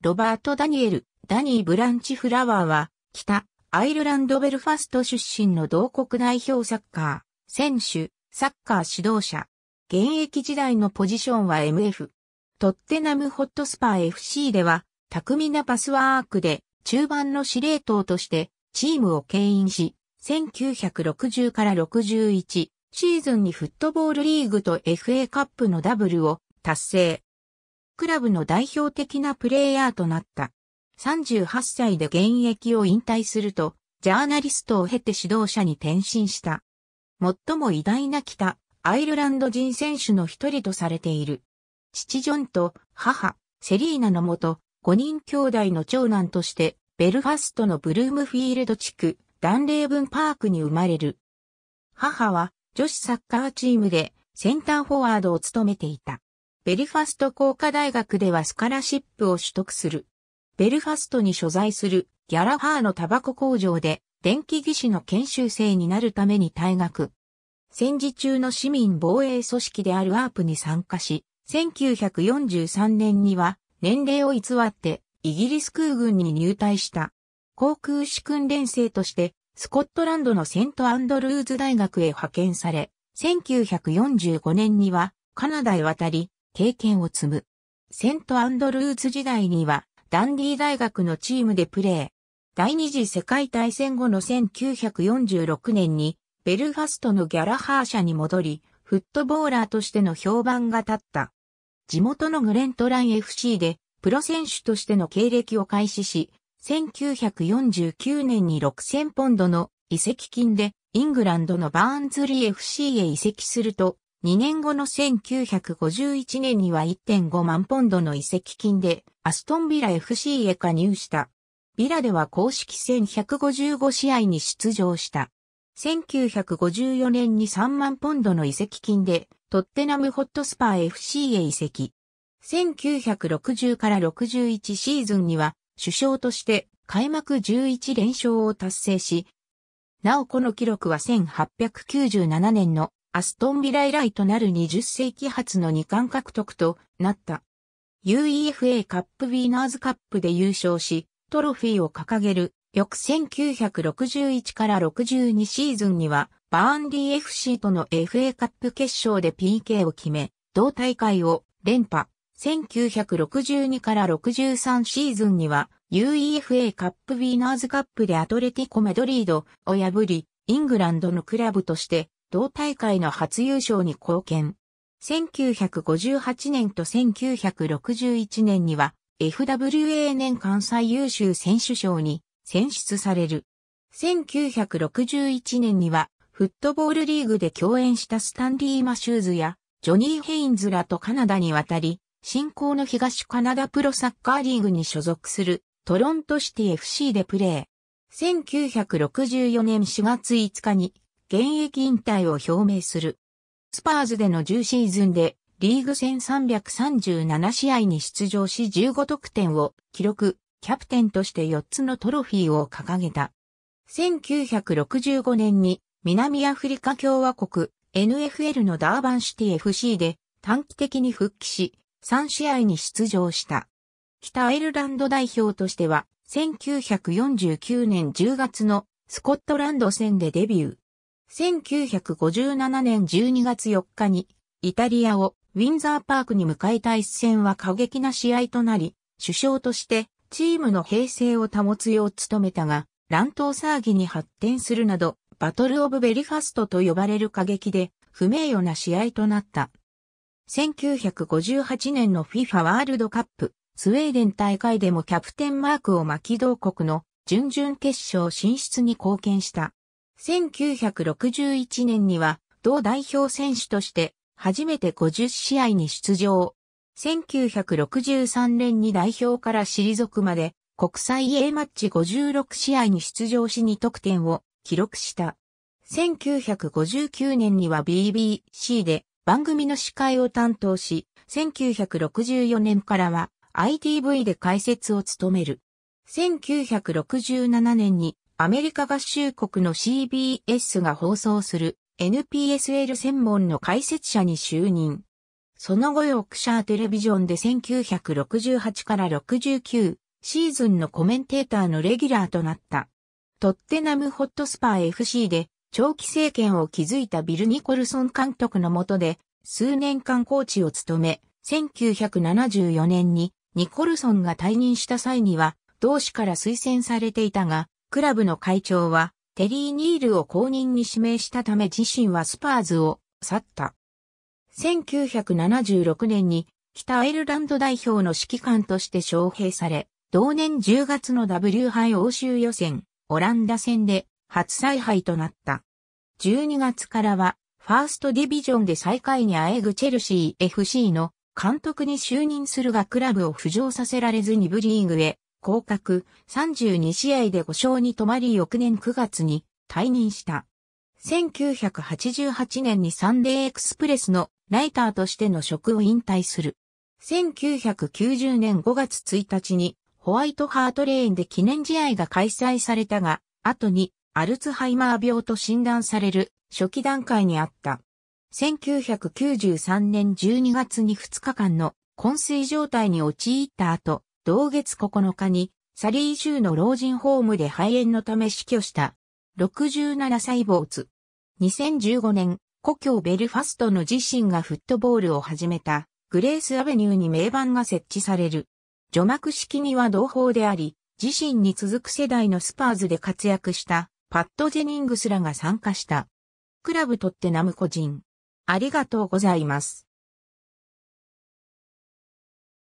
ロバート・ダニエル、ダニー・ブランチ・フラワーは、北、アイルランド・ベルファスト出身の同国代表サッカー、選手、サッカー指導者。現役時代のポジションは MF。トッテナム・ホットスパー FC では、巧みなパスワークで、中盤の司令塔として、チームを牽引し、1960から61シーズンにフットボールリーグと FA カップのダブルを達成。クラブの代表的なプレイヤーとなった。38歳で現役を引退すると、ジャーナリストを経て指導者に転身した。最も偉大な北、アイルランド人選手の一人とされている。父ジョンと母、セリーナのもと、5人兄弟の長男として、ベルファストのブルームフィールド地区、ダンレーブンパークに生まれる。母は女子サッカーチームでセンターフォワードを務めていた。ベルファスト工科大学ではスカラシップを取得する。ベルファストに所在するギャラハーのタバコ工場で電気技師の研修生になるために退学。戦時中の市民防衛組織であるアープに参加し、1943年には年齢を偽ってイギリス空軍に入隊した。航空士訓練生としてスコットランドのセントアンドルーズ大学へ派遣され、1945年にはカナダへ渡り、経験を積む。セントアンドルーズ時代には、ダンディ大学のチームでプレー。第二次世界大戦後の1946年に、ベルファストのギャラハー社に戻り、フットボーラーとしての評判が立った。地元のグレントラン FC で、プロ選手としての経歴を開始し、1949年に6000ポンドの移籍金で、イングランドのバーンズリー FC へ移籍すると、2年後の1951年には1.5万ポンドの移籍金でアストンビラ FC へ加入した。ビラでは公式戦155試合に出場した。1954年に3万ポンドの移籍金でトッテナムホットスパー FC へ移籍。1960から61シーズンには首相として開幕11連勝を達成し、なおこの記録は1897年のアストンビラ以来となる20世紀初の2冠獲得となった。UEFA カップウィーナーズカップで優勝し、トロフィーを掲げる、翌1961から62シーズンには、バーンリー FC との FA カップ決勝で PK を決め、同大会を連覇。1962から63シーズンには UEFA カップウィーナーズカップでアトレティコ・メドリードを破り、イングランドのクラブとして同大会の初優勝に貢献。1958年と1961年には FWA 年関西優秀選手賞に選出される。1961年にはフットボールリーグで共演したスタンリー・マシューズやジョニー・ヘインズらとカナダに渡り、新興の東カナダプロサッカーリーグに所属するトロントシティ FC でプレー。1964年4月5日に現役引退を表明する。スパーズでの10シーズンでリーグ戦337試合に出場し15得点を記録、キャプテンとして4つのトロフィーを掲げた。1965年に南アフリカ共和国 NFL のダーバンシティ FC で短期的に復帰し3試合に出場した。北アイルランド代表としては1949年10月のスコットランド戦でデビュー。1957年12月4日に、イタリアをウィンザーパークに迎えた一戦は過激な試合となり、首相としてチームの平静を保つよう努めたが、乱闘騒ぎに発展するなど、バトルオブベリファストと呼ばれる過激で不名誉な試合となった。1958年の FIFA ワールドカップスウェーデン大会でもキャプテンマークを巻き同国の準々決勝進出に貢献した。1961年には、同代表選手として、初めて50試合に出場。1963年に代表から退くまで、国際 A マッチ56試合に出場し2得点を記録した。1959年には BBC で番組の司会を担当し、1964年からは ITV で解説を務める。1967年にアメリカ合衆国の CBS が放送する NPSL 専門の解説者に就任。その後ヨークシャーテレビジョンで1968から69シーズンのコメンテーターのレギュラーとなった。トッテナムホットスパー FC で長期政権を築いたビル・ニコルソン監督の下で数年間コーチを務め、1974年にニコルソンが退任した際には同志から推薦されていたが、クラブの会長は、テリー・ニールを後任に指名したため自身はスパーズを去った。1976年に北アイルランド代表の指揮官として招聘され、同年10月の W 杯欧州予選、オランダ戦で初采配となった。12月からは、ファーストディビジョンで最下位にあえぐチェルシー FC の監督に就任するがクラブを浮上させられず2部リーグへ降格、32試合で5勝に止まり翌年9月に退任した。1988年にサンデーエクスプレスのライターとしての職を引退する。1990年5月1日にホワイトハートレーンで記念試合が開催されたが、後にアルツハイマー病と診断される初期段階にあった。1993年12月に2日間の昏睡状態に陥った後、同月9日にサリー州の老人ホームで肺炎のため死去した67歳主。2015年、故郷ベルファストの自身がフットボールを始めたグレースアベニューに名盤が設置される。除幕式には同胞であり、自身に続く世代のスパーズで活躍したパッド・ジェニングスらが参加した。クラブとってナム個人。ありがとうございます。